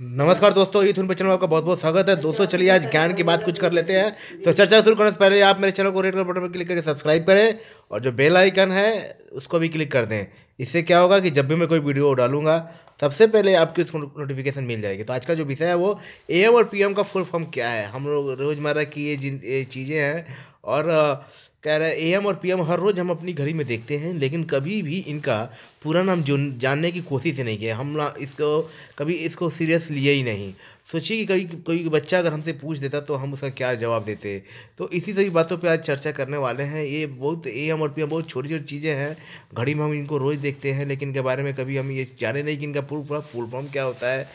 नमस्कार दोस्तों ईथुन पे चैनल में आपका बहुत बहुत स्वागत है दोस्तों चलिए आज ज्ञान की बात कुछ कर लेते हैं तो चर्चा शुरू करने से पहले आप मेरे चैनल को रेड कलर बटन पर क्लिक करके सब्सक्राइब करें और जो बेल आइकन है उसको भी क्लिक कर दें इससे क्या होगा कि जब भी मैं कोई वीडियो डालूंगा सबसे पहले आपकी उसको नोटिफिकेशन मिल जाएगी तो आज का जो विषय है वो ए और पी का फुल फॉर्म क्या है हम लोग रोज़मर्रा की ये जिन ये चीज़ें हैं और कह रहे हैं एम और पी एम हर रोज़ हम अपनी घड़ी में देखते हैं लेकिन कभी भी इनका पूरा नाम जो जानने की कोशिश नहीं किया हम ना इसको कभी इसको सीरियस लिए ही नहीं सोचिए कि कभी कोई बच्चा अगर हमसे पूछ देता तो हम उसका क्या जवाब देते तो इसी सभी बातों पे आज चर्चा करने वाले हैं ये बहुत ए एम और पी एम बहुत छोटी छोटी चीज़ें हैं घड़ी में हम इनको रोज़ देखते हैं लेकिन इनके बारे में कभी हम ये जाने नहीं कि इनका पूरा पूरा फुल फॉर्म क्या होता है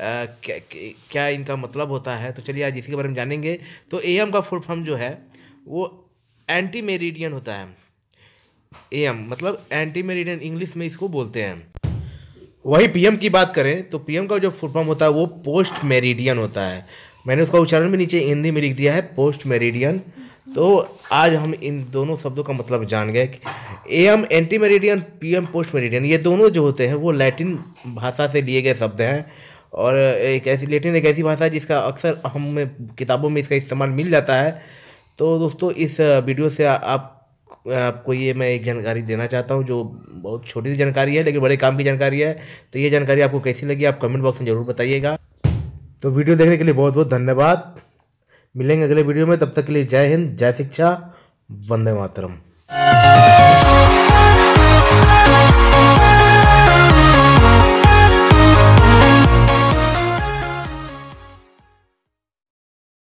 क्या, क्या इनका मतलब होता है तो चलिए आज इसी के बारे में जानेंगे तो ए एम का फुल फॉर्म जो है वो एंटी मेरिडियन होता है ए एम मतलब एंटी मेरिडियन इंग्लिश में इसको बोलते हैं वही पीएम की बात करें तो पीएम का जो फुल फॉर्म होता है वो पोस्ट मेरिडियन होता है मैंने उसका उच्चारण भी नीचे हिंदी में लिख दिया है पोस्ट मेरिडियन तो आज हम इन दोनों शब्दों का मतलब जान गए A M ante meridiem P M post meridiem ये दोनों जो होते हैं वो लैटिन भाषा से लिए गए शब्द हैं और एक ऐसी लैटिन एक ऐसी भाषा है जिसका अक्सर हमें किताबों में इसका इस्तेमाल मिल जाता है तो दोस्तों इस वीडियो से आप आपको ये मैं एक जानकारी देना चाहता हूँ जो बहुत छोटी सी जानकारी है लेकिन बड़े काम की जानकारी है तो ये जानकारी आपको कैसी लगी आप कमेंट बॉक्स में ज़रूर बताइएगा तो वीडियो देखने के लिए बहुत बहुत धन्यवाद मिलेंगे अगले वीडियो में तब तक के लिए जय हिंद जय शिक्षा वंदे मातरम